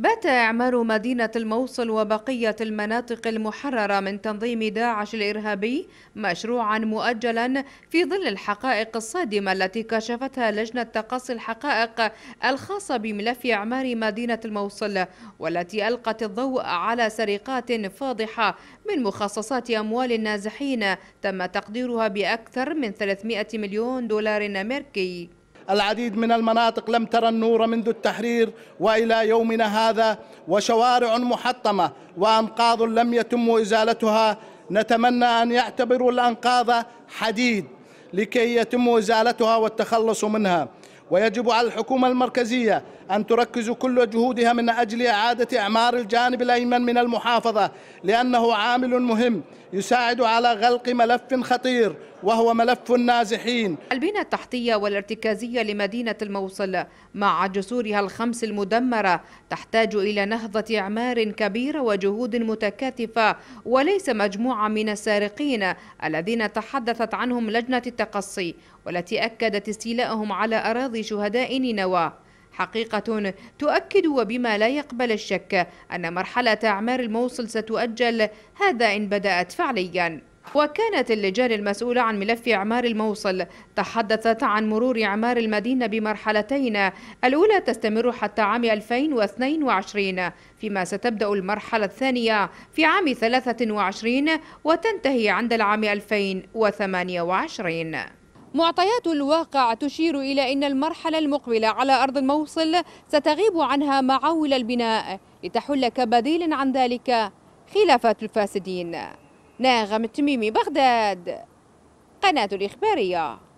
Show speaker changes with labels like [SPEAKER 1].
[SPEAKER 1] بات إعمار مدينة الموصل وبقية المناطق المحررة من تنظيم داعش الإرهابي مشروعا مؤجلا في ظل الحقائق الصادمة التي كشفتها لجنة تقصي الحقائق الخاصة بملف إعمار مدينة الموصل والتي ألقت الضوء على سرقات فاضحة من مخصصات أموال النازحين تم تقديرها بأكثر من
[SPEAKER 2] 300 مليون دولار أمريكي العديد من المناطق لم ترى النور منذ التحرير والى يومنا هذا وشوارع محطمه وانقاض لم يتم ازالتها نتمنى ان يعتبروا الانقاض حديد لكي يتم ازالتها والتخلص منها ويجب على الحكومة المركزية أن تركز كل جهودها من أجل إعادة إعمار الجانب الأيمن من المحافظة لأنه عامل مهم يساعد على غلق ملف خطير وهو ملف النازحين
[SPEAKER 1] البنى التحتية والارتكازية لمدينة الموصل مع جسورها الخمس المدمرة تحتاج إلى نهضة إعمار كبيرة وجهود متكاتفة وليس مجموعة من السارقين الذين تحدثت عنهم لجنة التقصي والتي أكدت استيلائهم على أراضي شهداء نينوى حقيقة تؤكد وبما لا يقبل الشك أن مرحلة أعمار الموصل ستؤجل هذا إن بدأت فعلياً وكانت اللجان المسؤولة عن ملف إعمار الموصل تحدثت عن مرور إعمار المدينة بمرحلتين الأولى تستمر حتى عام 2022 فيما ستبدأ المرحلة الثانية في عام 23 وتنتهي عند العام 2028 معطيات الواقع تشير إلى أن المرحلة المقبلة على أرض الموصل ستغيب عنها معاول البناء لتحل كبديل عن ذلك خلافات الفاسدين ناغم التميمي بغداد قناة الإخبارية